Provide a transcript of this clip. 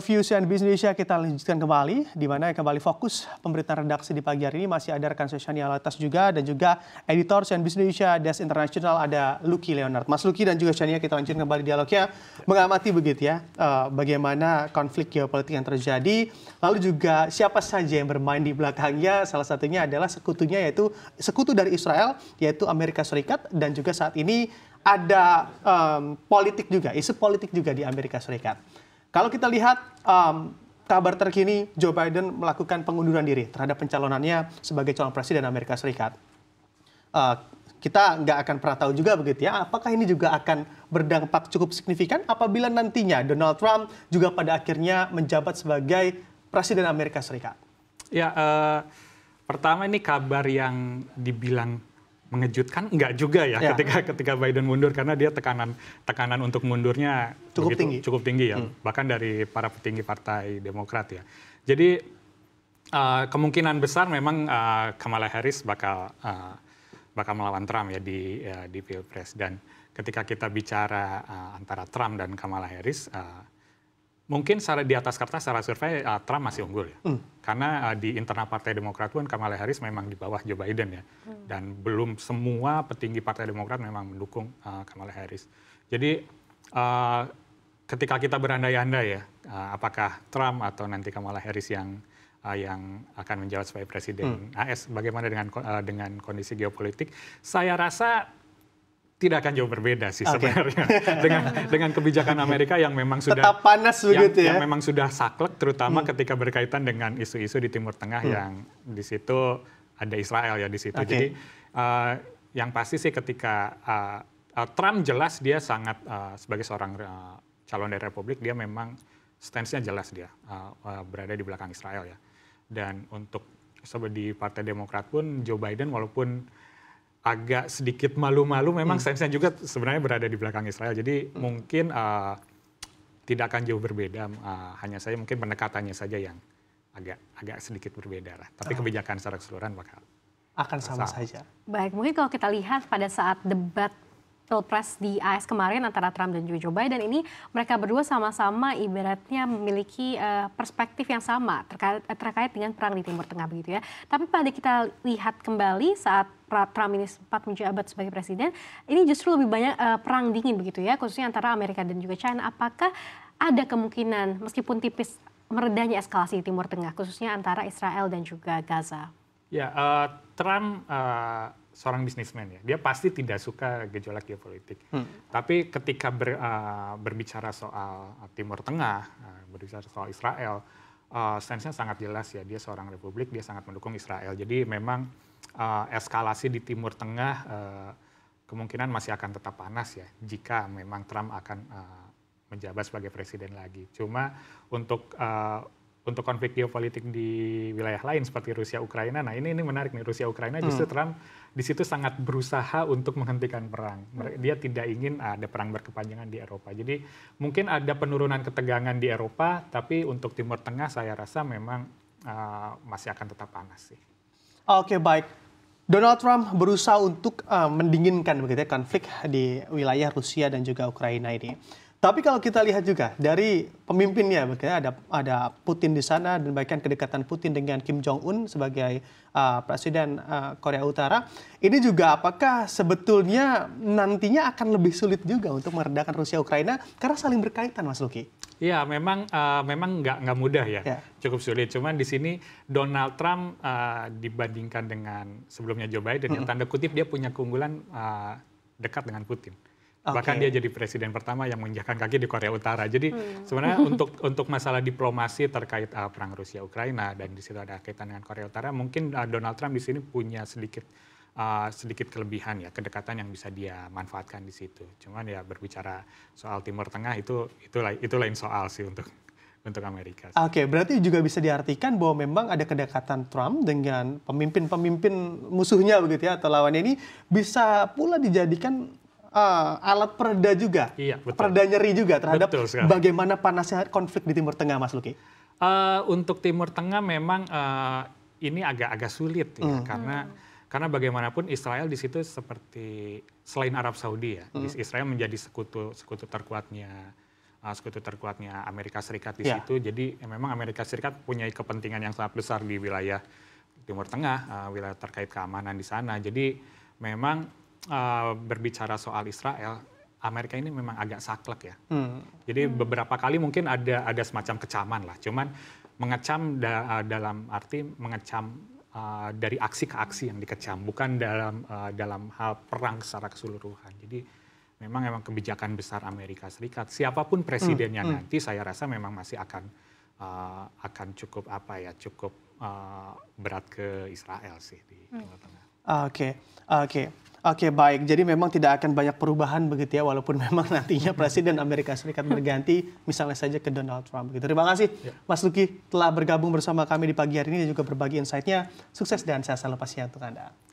View CNBC Indonesia kita lanjutkan kembali, di mana kembali fokus pemberitaan redaksi di pagi hari ini masih ada rekan saya Shania Latas juga dan juga editor CNBC Indonesia Des Internasional ada Lucky Leonard. Mas Lucky dan juga Shania kita lanjutkan kembali dialognya mengamati begitu ya eh, bagaimana konflik geopolitik yang terjadi, lalu juga siapa saja yang bermain di belakangnya, salah satunya adalah sekutunya yaitu sekutu dari Israel yaitu Amerika Serikat dan juga saat ini ada um, politik juga, isu politik juga di Amerika Serikat. Kalau kita lihat um, kabar terkini Joe Biden melakukan pengunduran diri terhadap pencalonannya sebagai calon presiden Amerika Serikat. Uh, kita nggak akan pernah tahu juga begitu ya, apakah ini juga akan berdampak cukup signifikan apabila nantinya Donald Trump juga pada akhirnya menjabat sebagai presiden Amerika Serikat? Ya, uh, pertama ini kabar yang dibilang mengejutkan enggak juga ya, ya. ketika ketika Biden mundur karena dia tekanan tekanan untuk mundurnya cukup begitu, tinggi cukup tinggi ya hmm. bahkan dari para petinggi partai Demokrat ya jadi uh, kemungkinan besar memang uh, Kamala Harris bakal uh, bakal melawan Trump ya di uh, di pilpres dan ketika kita bicara uh, antara Trump dan Kamala Harris uh, Mungkin secara di atas kertas secara survei uh, Trump masih unggul ya. Hmm. Karena uh, di internal Partai Demokrat pun Kamala Harris memang di bawah Joe Biden ya. Hmm. Dan belum semua petinggi Partai Demokrat memang mendukung uh, Kamala Harris. Jadi uh, ketika kita berandai-andai ya, uh, apakah Trump atau nanti Kamala Harris yang uh, yang akan menjawab sebagai presiden hmm. AS bagaimana dengan uh, dengan kondisi geopolitik? Saya rasa tidak akan jauh berbeda sih okay. sebenarnya dengan dengan kebijakan Amerika yang memang sudah tetap panas yang, ya yang memang sudah saklek terutama hmm. ketika berkaitan dengan isu-isu di Timur Tengah hmm. yang di situ ada Israel ya di situ okay. jadi uh, yang pasti sih ketika uh, uh, Trump jelas dia sangat uh, sebagai seorang uh, calon dari Republik dia memang stance-nya jelas dia uh, uh, berada di belakang Israel ya dan untuk di Partai Demokrat pun Joe Biden walaupun agak sedikit malu-malu memang hmm. sainsnya juga sebenarnya berada di belakang Israel. Jadi hmm. mungkin uh, tidak akan jauh berbeda. Uh, hanya saya mungkin pendekatannya saja yang agak agak sedikit berbeda lah. Tapi ah. kebijakan secara keseluruhan bakal akan sama, sama saja. Baik, mungkin kalau kita lihat pada saat debat Pilpres di AS kemarin antara Trump dan juga Joe Biden ini mereka berdua sama-sama ibaratnya memiliki uh, perspektif yang sama terkait eh, terkait dengan perang di Timur Tengah begitu ya. Tapi pada kita lihat kembali saat Trump ini sempat menjabat sebagai presiden, ini justru lebih banyak uh, perang dingin begitu ya, khususnya antara Amerika dan juga China. Apakah ada kemungkinan meskipun tipis meredanya eskalasi di Timur Tengah, khususnya antara Israel dan juga Gaza? Ya, uh, Trump uh, seorang bisnismen ya, dia pasti tidak suka gejolak geopolitik. Hmm. Tapi ketika ber, uh, berbicara soal eh, Timur Tengah, uh, berbicara soal Israel, uh, sense nya sangat jelas ya. Dia seorang republik, dia sangat mendukung Israel. Jadi memang uh, eskalasi di Timur Tengah uh, kemungkinan masih akan tetap panas ya, jika memang Trump akan uh, menjabat sebagai presiden lagi. Cuma untuk uh, untuk konflik geopolitik di wilayah lain seperti Rusia Ukraina. Nah ini ini menarik nih Rusia Ukraina hmm. justru hmm. Trump di situ sangat berusaha untuk menghentikan perang. Hmm. Dia tidak ingin ada perang berkepanjangan di Eropa. Jadi mungkin ada penurunan ketegangan di Eropa, tapi untuk Timur Tengah saya rasa memang uh, masih akan tetap panas sih. Oke okay, baik. Donald Trump berusaha untuk uh, mendinginkan begitu ya, konflik di wilayah Rusia dan juga Ukraina ini. Tapi kalau kita lihat juga dari pemimpinnya, ada ada Putin di sana dan bahkan kedekatan Putin dengan Kim Jong Un sebagai uh, presiden uh, Korea Utara, ini juga apakah sebetulnya nantinya akan lebih sulit juga untuk meredakan Rusia Ukraina karena saling berkaitan, Mas Luki? Ya memang uh, memang nggak nggak mudah ya, yeah. cukup sulit. Cuman di sini Donald Trump uh, dibandingkan dengan sebelumnya Joe Biden, mm -hmm. yang tanda kutip dia punya keunggulan uh, dekat dengan Putin. Okay. Bahkan dia jadi presiden pertama yang menginjakkan kaki di Korea Utara. Jadi hmm. sebenarnya untuk untuk masalah diplomasi terkait uh, perang Rusia Ukraina dan di situ ada kaitan dengan Korea Utara, mungkin uh, Donald Trump di sini punya sedikit uh, sedikit kelebihan ya kedekatan yang bisa dia manfaatkan di situ. Cuman ya berbicara soal Timur Tengah itu itu itu lain soal sih untuk untuk Amerika. Oke, okay, berarti juga bisa diartikan bahwa memang ada kedekatan Trump dengan pemimpin-pemimpin musuhnya begitu ya atau lawannya ini bisa pula dijadikan uh, alat pereda juga, iya, betul. pereda nyeri juga terhadap betul bagaimana panasnya konflik di Timur Tengah, Mas Luki. Uh, untuk Timur Tengah memang uh, ini agak-agak sulit ya, mm. karena karena bagaimanapun Israel di situ seperti selain Arab Saudi ya, mm. Israel menjadi sekutu sekutu terkuatnya uh, sekutu terkuatnya Amerika Serikat di yeah. situ. Jadi ya memang Amerika Serikat punya kepentingan yang sangat besar di wilayah Timur Tengah, uh, wilayah terkait keamanan di sana. Jadi memang Eh, berbicara soal Israel, Amerika ini memang agak saklek ya. Hmm. Jadi hmm. beberapa kali mungkin ada ada semacam kecaman lah. Cuman mengecam da, eh, dalam arti mengecam uh, dari aksi ke aksi yang dikecam, bukan dalam uh, dalam hal perang secara keseluruhan. Jadi memang memang kebijakan besar Amerika Serikat. Siapapun hmm, presidennya hmm. nanti, saya rasa memang masih akan uh, akan cukup apa ya, cukup uh, berat ke Israel sih di hmm. Tengah Tengah. Oke, oke. Oke baik, jadi memang tidak akan banyak perubahan begitu ya, walaupun memang nantinya hmm. Presiden Amerika Serikat berganti, misalnya saja ke Donald Trump. Begitu. Terima kasih ya. Mas Luki telah bergabung bersama kami di pagi hari ini dan juga berbagi insight-nya. Sukses dan sehat selalu pasti untuk Anda.